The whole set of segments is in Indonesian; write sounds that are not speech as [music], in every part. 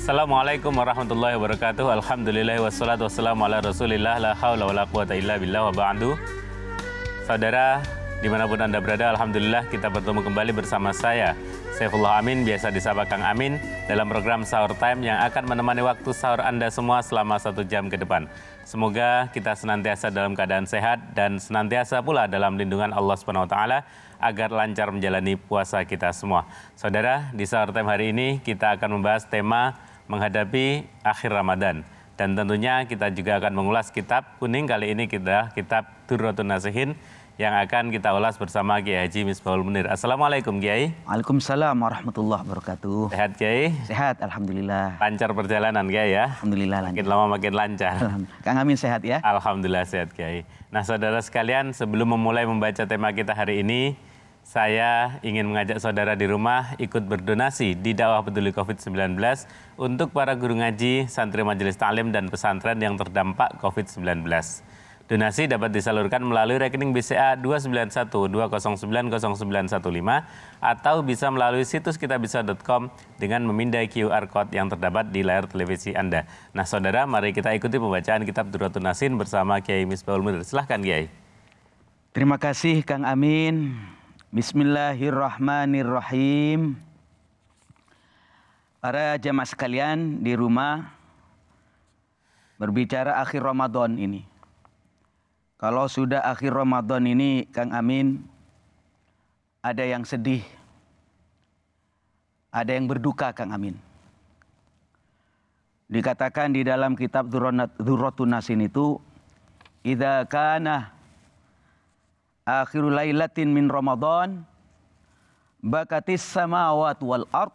Assalamualaikum warahmatullahi wabarakatuh. Alhamdulillah wassalatu wassalamu ala Rasulillah la haula wala quwata illa billah wa ba'du. Saudara dimanapun Anda berada, Alhamdulillah kita bertemu kembali bersama saya, Saifullah Amin, biasa disapa Kang Amin, dalam program Sahur Time yang akan menemani waktu sahur Anda semua selama satu jam ke depan. Semoga kita senantiasa dalam keadaan sehat dan senantiasa pula dalam lindungan Allah Subhanahu wa taala agar lancar menjalani puasa kita semua. Saudara, di Sahur Time hari ini kita akan membahas tema menghadapi akhir Ramadan. Dan tentunya kita juga akan mengulas kitab kuning kali ini kita kitab Durratun Nasihin yang akan kita ulas bersama Kiai Haji Misbahul Munir. Assalamualaikum Kiai. Waalaikumsalam warahmatullahi wabarakatuh. Sehat Kiai? Sehat, Alhamdulillah. Lancar perjalanan Kiai ya? Alhamdulillah lancar. Makin lama makin lancar. Kang Amin sehat ya? Alhamdulillah sehat Kiai. Nah saudara sekalian sebelum memulai membaca tema kita hari ini, saya ingin mengajak saudara di rumah ikut berdonasi di dakwah peduli COVID-19 untuk para guru ngaji, santri majelis talim, dan pesantren yang terdampak COVID-19. Donasi dapat disalurkan melalui rekening BCA 29120909115 atau bisa melalui situs kitabisa.com dengan memindai QR Code yang terdapat di layar televisi Anda. Nah saudara, mari kita ikuti pembacaan kitab Duratun Nasin bersama Kiai Misbahul Mudir. Silahkan Kiai. Terima kasih Kang Amin. Bismillahirrahmanirrahim. Para jamaah sekalian di rumah berbicara akhir Ramadan ini. Kalau sudah akhir Ramadan ini Kang Amin ada yang sedih. Ada yang berduka Kang Amin. Dikatakan di dalam kitab Durratun Nasin itu idza kana akhiru lailatin min Ramadan bakatis samawat wal ard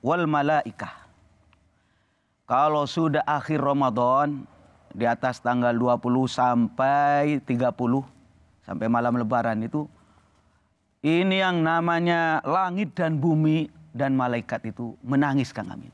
wal malaikah. Kalau sudah akhir Ramadan di atas tanggal 20 sampai 30 sampai malam lebaran itu ini yang namanya langit dan bumi dan malaikat itu menangis Kang Amin.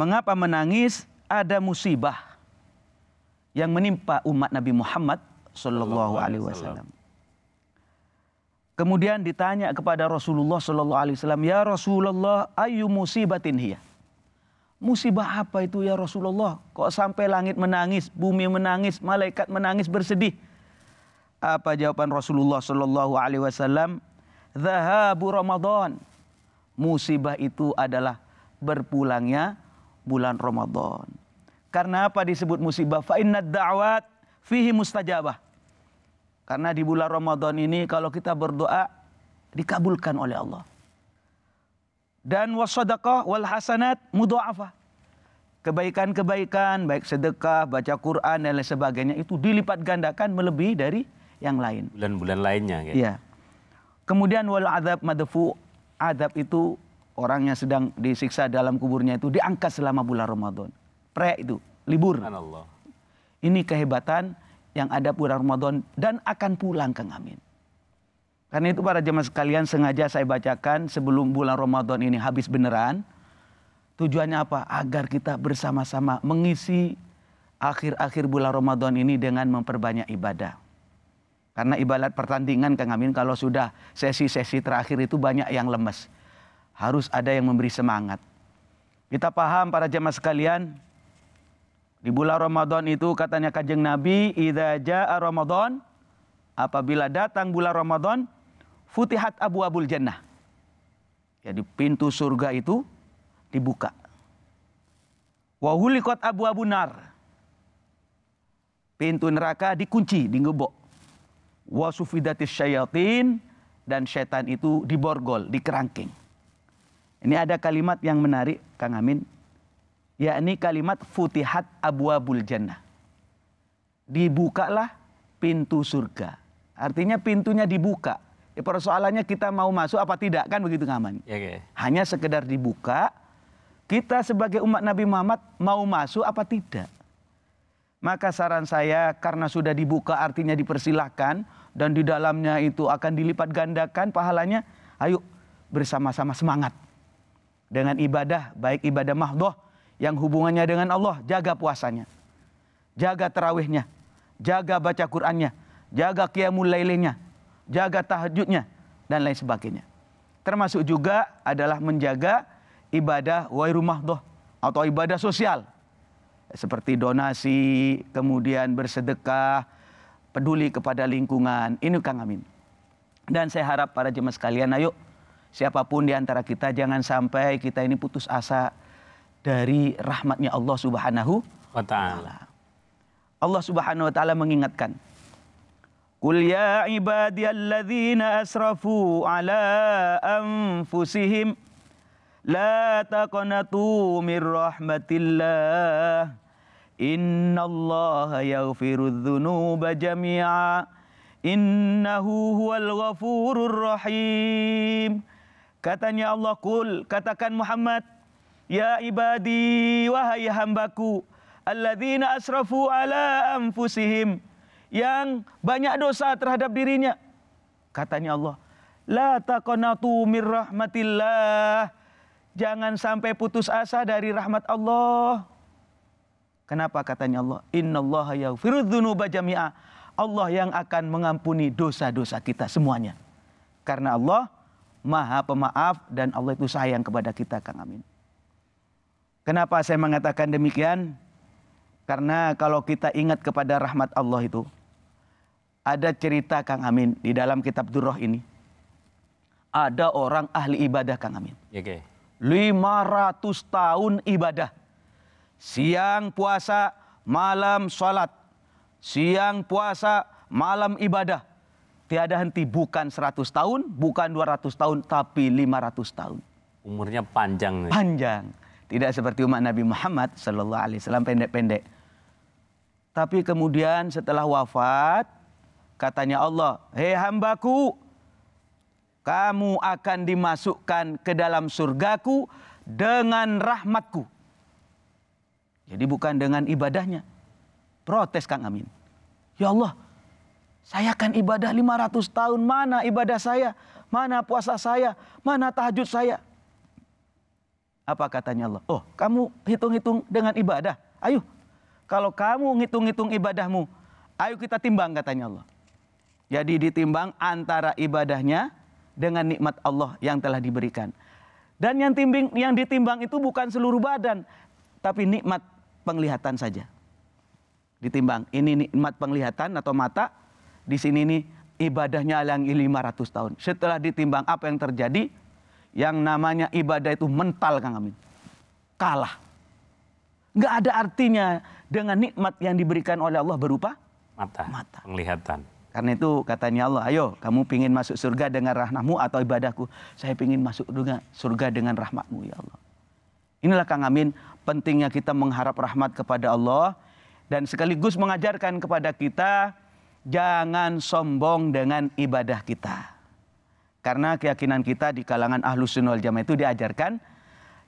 Mengapa menangis? Ada musibah yang menimpa umat Nabi Muhammad Shallallahu Alaihi Wasallam. Kemudian ditanya kepada Rasulullah Shallallahu Alaihi Wasallam, ya Rasulullah, ayu musibatin hiya. Musibah apa itu ya Rasulullah? Kok sampai langit menangis, bumi menangis, malaikat menangis bersedih? Apa jawaban Rasulullah Shallallahu Alaihi Wasallam? Zahabu Ramadan. Musibah itu adalah berpulangnya bulan Ramadan. Karena apa disebut musibah? Fa'innad da'wat fihi mustajabah. Karena di bulan Ramadan ini kalau kita berdoa dikabulkan oleh Allah. Dan wasadaqah wal hasanat mudha'afah. Kebaikan-kebaikan, baik sedekah, baca Quran dan lain sebagainya itu dilipat gandakan melebihi dari yang lain. Bulan-bulan lainnya gitu. Iya. Kemudian wal adab madfu, adab itu orang yang sedang disiksa dalam kuburnya itu diangkat selama bulan Ramadan. Pre itu, libur. Allah. Ini kehebatan yang ada bulan Ramadan dan akan pulang Kang Amin. Karena itu para jemaah sekalian sengaja saya bacakan sebelum bulan Ramadan ini habis beneran. Tujuannya apa? Agar kita bersama-sama mengisi akhir-akhir bulan Ramadan ini dengan memperbanyak ibadah. Karena ibadat pertandingan Kang Amin kalau sudah sesi-sesi terakhir itu banyak yang lemes. Harus ada yang memberi semangat. Kita paham para jemaah sekalian, di bulan Ramadan itu katanya kajeng Nabi, Idza ja'a Ramadan, apabila datang bulan Ramadan, futihat abu abul jannah. Jadi pintu surga itu dibuka. Wahulikot abu abu nar. Pintu neraka dikunci, digebok. Wasufidatis syayatin, dan setan itu diborgol, dikerangking. Ini ada kalimat yang menarik, Kang Amin yakni kalimat futihat abwabul jannah. Dibukalah pintu surga. Artinya pintunya dibuka. Ya, persoalannya kita mau masuk apa tidak kan begitu ngaman. Ya, ya. Hanya sekedar dibuka. Kita sebagai umat Nabi Muhammad mau masuk apa tidak. Maka saran saya karena sudah dibuka artinya dipersilahkan dan di dalamnya itu akan dilipat gandakan pahalanya. Ayo bersama-sama semangat dengan ibadah baik ibadah mahdoh yang hubungannya dengan Allah, jaga puasanya. Jaga terawihnya, jaga baca Qur'annya, jaga qiyamul lailnya, jaga tahajudnya dan lain sebagainya. Termasuk juga adalah menjaga ibadah wa'irumah doh atau ibadah sosial. Seperti donasi, kemudian bersedekah, peduli kepada lingkungan. Ini Kang Amin. Dan saya harap para jemaah sekalian, ayo siapapun di antara kita jangan sampai kita ini putus asa dari rahmatnya Allah Subhanahu wa taala. Allah Subhanahu wa taala mengingatkan Qul ya ibadiyalladzina asrafu ala anfusihim la taqnatu min rahmatillah innallaha yaghfirudz dzunuba jami'a innahu huwal ghafurur rahim Katanya Allah kul katakan Muhammad Ya ibadi wahai hambaku alladzina asrafu ala anfusihim yang banyak dosa terhadap dirinya. Katanya Allah, la taqanatu min rahmatillah. Jangan sampai putus asa dari rahmat Allah. Kenapa katanya Allah? Inna Allah dzunuba jami'a. Allah yang akan mengampuni dosa-dosa kita semuanya. Karena Allah Maha Pemaaf dan Allah itu sayang kepada kita, Kang Amin. Kenapa saya mengatakan demikian? Karena kalau kita ingat kepada rahmat Allah itu, ada cerita Kang Amin di dalam kitab Durroh ini. Ada orang ahli ibadah Kang Amin. Ya, okay. 500 tahun ibadah. Siang puasa, malam sholat. Siang puasa, malam ibadah. Tiada henti bukan 100 tahun, bukan 200 tahun, tapi 500 tahun. Umurnya panjang. Nih. Panjang. Tidak seperti umat Nabi Muhammad sallallahu alaihi wasallam pendek-pendek. Tapi kemudian setelah wafat katanya Allah, "Hei hambaku, kamu akan dimasukkan ke dalam surgaku dengan rahmatku." Jadi bukan dengan ibadahnya. Protes Kang Amin. Ya Allah, saya kan ibadah 500 tahun, mana ibadah saya? Mana puasa saya? Mana tahajud saya? Apa katanya Allah? Oh, kamu hitung-hitung dengan ibadah. Ayo, kalau kamu ngitung-ngitung ibadahmu, ayo kita timbang katanya Allah. Jadi ditimbang antara ibadahnya dengan nikmat Allah yang telah diberikan. Dan yang timbing yang ditimbang itu bukan seluruh badan, tapi nikmat penglihatan saja. Ditimbang, ini nikmat penglihatan atau mata. Di sini ini ibadahnya yang 500 tahun. Setelah ditimbang apa yang terjadi? Yang namanya ibadah itu mental Kang Amin. Kalah. Nggak ada artinya dengan nikmat yang diberikan oleh Allah berupa mata, mata. penglihatan. Karena itu katanya Allah, ayo kamu pingin masuk surga dengan rahmatmu atau ibadahku. Saya pingin masuk dengan surga dengan rahmatmu ya Allah. Inilah Kang Amin pentingnya kita mengharap rahmat kepada Allah. Dan sekaligus mengajarkan kepada kita jangan sombong dengan ibadah kita. Karena keyakinan kita di kalangan ahlus sunnah jamaah itu diajarkan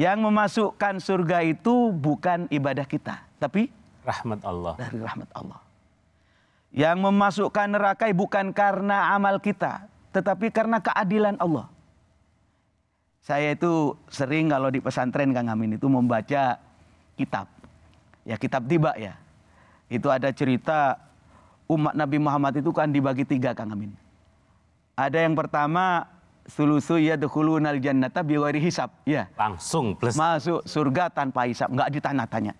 yang memasukkan surga itu bukan ibadah kita, tapi rahmat Allah. Dari rahmat Allah. Yang memasukkan neraka bukan karena amal kita, tetapi karena keadilan Allah. Saya itu sering kalau di pesantren Kang Amin itu membaca kitab. Ya kitab tiba ya. Itu ada cerita umat Nabi Muhammad itu kan dibagi tiga Kang Amin ada yang pertama sulusu ya yadkhulunal jannata biwari hisap Ya. Langsung plus. Masuk surga tanpa hisap nggak ditanya-tanya.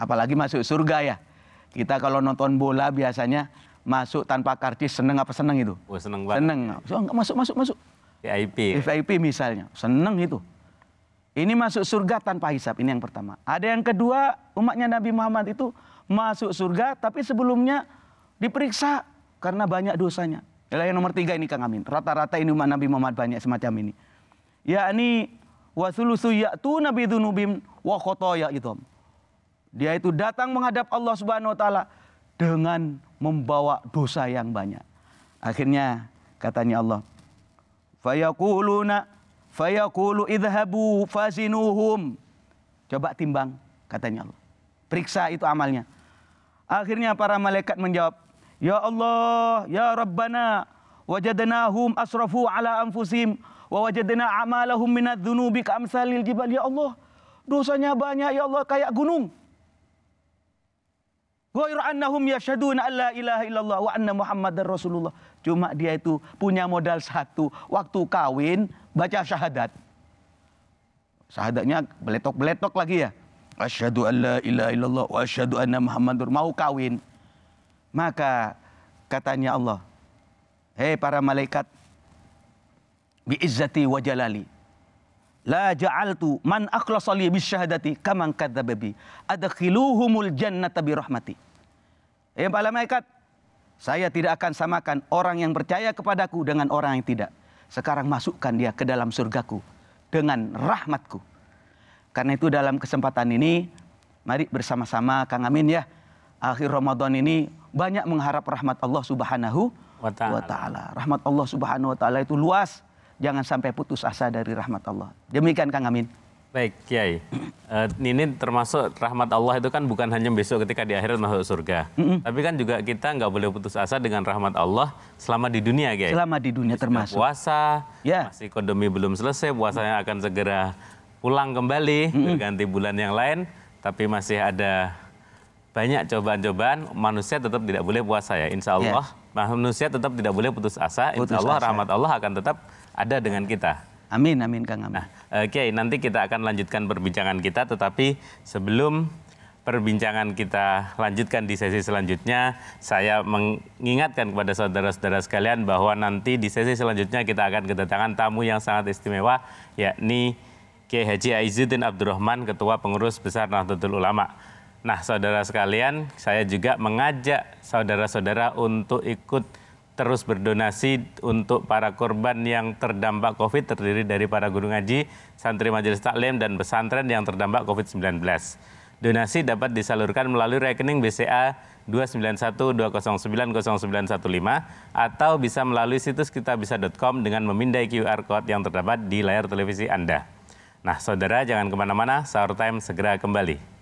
Apalagi masuk surga ya. Kita kalau nonton bola biasanya masuk tanpa karcis seneng apa seneng itu? Oh, seneng banget. Seneng. So, masuk masuk masuk. VIP. VIP misalnya, seneng itu. Ini masuk surga tanpa hisap. Ini yang pertama. Ada yang kedua, umatnya Nabi Muhammad itu masuk surga tapi sebelumnya diperiksa karena banyak dosanya. Ialah yang nomor tiga ini Kang Amin. Rata-rata ini umat Nabi Muhammad banyak semacam ini. ini wasulusu ya'tu nabi dzunubim wa khotoya itu. Dia itu datang menghadap Allah Subhanahu wa taala dengan membawa dosa yang banyak. Akhirnya katanya Allah, "Fayaquluna fayaqulu idhabu fazinuhum." Coba timbang, katanya Allah. Periksa itu amalnya. Akhirnya para malaikat menjawab, Ya Allah, Ya Rabbana, wajadnahum asrafu ala anfusim, wa wajadna amalahum minad dhunubi kamsalil jibal. Ya Allah, dosanya banyak ya Allah kayak gunung. Ghairu annahum yashaduna alla ilaha illallah wa anna muhammadar rasulullah. Cuma dia itu punya modal satu, waktu kawin baca syahadat. Syahadatnya beletok-beletok lagi ya. Asyhadu alla ilaha illallah wa asyhadu anna muhammadur mau kawin. Maka katanya Allah, "Hei para malaikat, biizzati wa jalali, la ja'altu man akhlasali bis syahadati kaman kadzdzaba adkhiluhumul jannata bi rahmati." Hei para malaikat, saya tidak akan samakan orang yang percaya kepadaku dengan orang yang tidak. Sekarang masukkan dia ke dalam surgaku dengan rahmatku. Karena itu dalam kesempatan ini, mari bersama-sama Kang Amin ya, akhir Ramadan ini banyak mengharap rahmat Allah Subhanahu wa taala. Rahmat Allah Subhanahu wa taala itu luas. Jangan sampai putus asa dari rahmat Allah. Demikian Kang Amin. Baik, Kiai. Uh, [clears throat] ini termasuk rahmat Allah itu kan bukan hanya besok ketika di akhirat masuk surga. Mm-hmm. Tapi kan juga kita nggak boleh putus asa dengan rahmat Allah selama di dunia, Kiai. Selama di dunia Jadi termasuk. Puasa, yeah. masih kondomi belum selesai, puasanya akan segera pulang kembali, mm-hmm. berganti bulan yang lain. Tapi masih ada banyak cobaan-cobaan manusia tetap tidak boleh puasa ya insya iya. Allah yeah. manusia tetap tidak boleh putus asa putus insya Allah asa. rahmat Allah akan tetap ada dengan kita amin amin kang amin nah Kiai okay, nanti kita akan lanjutkan perbincangan kita tetapi sebelum perbincangan kita lanjutkan di sesi selanjutnya saya mengingatkan kepada saudara-saudara sekalian bahwa nanti di sesi selanjutnya kita akan kedatangan tamu yang sangat istimewa yakni Kiai Haji Aizuddin Abdurrahman Ketua Pengurus Besar Nahdlatul Ulama Nah, saudara sekalian, saya juga mengajak saudara-saudara untuk ikut terus berdonasi untuk para korban yang terdampak COVID terdiri dari para guru ngaji, santri majelis taklim, dan pesantren yang terdampak COVID-19. Donasi dapat disalurkan melalui rekening BCA 291-209-0915 atau bisa melalui situs kitabisa.com dengan memindai QR Code yang terdapat di layar televisi Anda. Nah, saudara jangan kemana-mana, Sahur Time segera kembali.